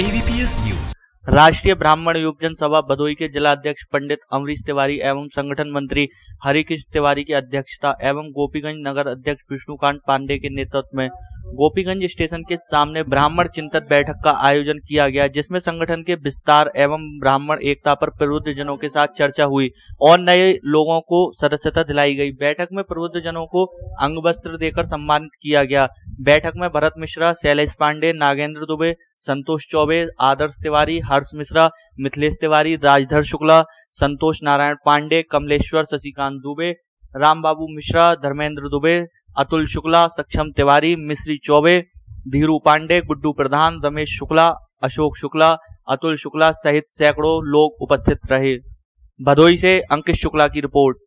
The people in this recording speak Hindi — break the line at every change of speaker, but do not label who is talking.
एबीपीएस न्यूज राष्ट्रीय ब्राह्मण युवजन सभा भदोई के जिला अध्यक्ष पंडित अमरीश तिवारी एवं संगठन मंत्री हरिकृष्ण तिवारी की अध्यक्षता एवं गोपीगंज नगर अध्यक्ष विष्णुकांत पांडे के नेतृत्व में गोपीगंज स्टेशन के सामने ब्राह्मण चिंतन बैठक का आयोजन किया गया जिसमें संगठन के विस्तार एवं ब्राह्मण एकता पर प्रबुद्ध जनों के साथ चर्चा हुई और नए लोगों को सदस्यता दिलाई गई बैठक में प्रबुद्ध जनों को अंग वस्त्र देकर सम्मानित किया गया बैठक में भरत मिश्रा शैलेश पांडे नागेंद्र दुबे संतोष चौबे आदर्श तिवारी हर्ष मिश्रा मिथिलेश तिवारी राजधर शुक्ला संतोष नारायण पांडे कमलेश्वर शशिकांत दुबे रामबाबू मिश्रा धर्मेंद्र दुबे अतुल शुक्ला सक्षम तिवारी मिश्री चौबे धीरू पांडे गुड्डू प्रधान रमेश शुक्ला अशोक शुक्ला अतुल शुक्ला सहित सैकड़ों लोग उपस्थित रहे भदोई से
अंकित शुक्ला की रिपोर्ट